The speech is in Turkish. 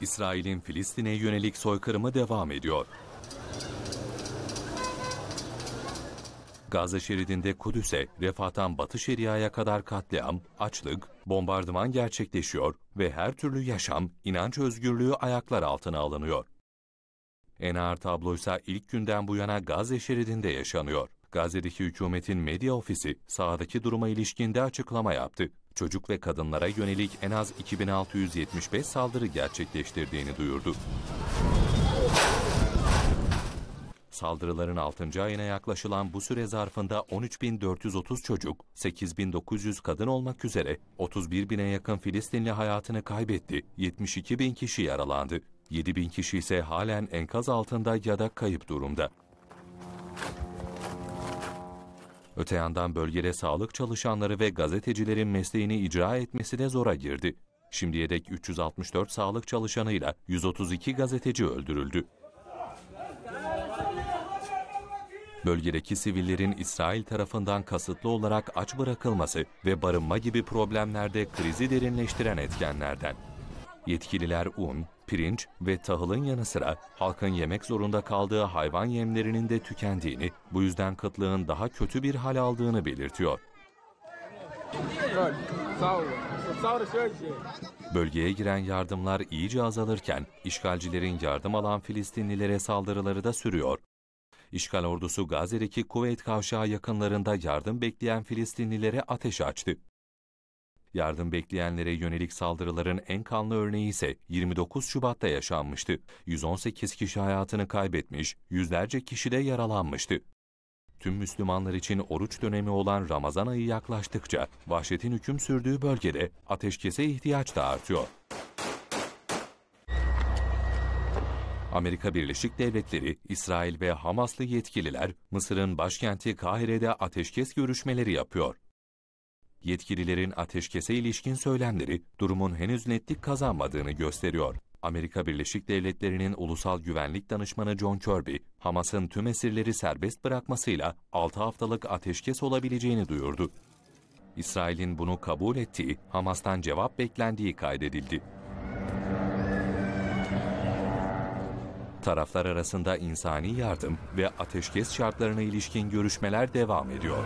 İsrail'in Filistin'e yönelik soykırımı devam ediyor. Gazze şeridinde Kudüs'e, Refah'tan Batı Şeria'ya kadar katliam, açlık, bombardıman gerçekleşiyor ve her türlü yaşam, inanç özgürlüğü ayaklar altına alınıyor. En ağır tabloysa ilk günden bu yana Gazze şeridinde yaşanıyor. Gazze'deki hükümetin medya ofisi sahadaki duruma ilişkin de açıklama yaptı. Çocuk ve kadınlara yönelik en az 2675 saldırı gerçekleştirdiğini duyurdu. Saldırıların 6. ayına yaklaşılan bu süre zarfında 13.430 çocuk, 8.900 kadın olmak üzere 31.000'e yakın Filistinli hayatını kaybetti, 72.000 kişi yaralandı. 7.000 kişi ise halen enkaz altında ya da kayıp durumda. Öte yandan bölgede sağlık çalışanları ve gazetecilerin mesleğini icra etmesi de zora girdi. Şimdiye dek 364 sağlık çalışanıyla 132 gazeteci öldürüldü. Bölgedeki sivillerin İsrail tarafından kasıtlı olarak aç bırakılması ve barınma gibi problemlerde krizi derinleştiren etkenlerden. Yetkililer un, pirinç ve tahılın yanı sıra halkın yemek zorunda kaldığı hayvan yemlerinin de tükendiğini, bu yüzden kıtlığın daha kötü bir hal aldığını belirtiyor. Bölgeye giren yardımlar iyice azalırken işgalcilerin yardım alan Filistinlilere saldırıları da sürüyor. İşgal ordusu Gazze'deki Kuveyt kavşağı yakınlarında yardım bekleyen Filistinlilere ateş açtı. Yardım bekleyenlere yönelik saldırıların en kanlı örneği ise 29 Şubat'ta yaşanmıştı. 118 kişi hayatını kaybetmiş, yüzlerce kişi de yaralanmıştı. Tüm Müslümanlar için oruç dönemi olan Ramazan ayı yaklaştıkça vahşetin hüküm sürdüğü bölgede ateşkese ihtiyaç da artıyor. Amerika Birleşik Devletleri, İsrail ve Hamaslı yetkililer Mısır'ın başkenti Kahire'de ateşkes görüşmeleri yapıyor. Yetkililerin ateşkese ilişkin söylemleri durumun henüz netlik kazanmadığını gösteriyor. Amerika Birleşik Devletleri'nin Ulusal Güvenlik Danışmanı John Kirby, Hamas'ın tüm esirleri serbest bırakmasıyla 6 haftalık ateşkes olabileceğini duyurdu. İsrail'in bunu kabul ettiği, Hamas'tan cevap beklendiği kaydedildi. Taraflar arasında insani yardım ve ateşkes şartlarına ilişkin görüşmeler devam ediyor.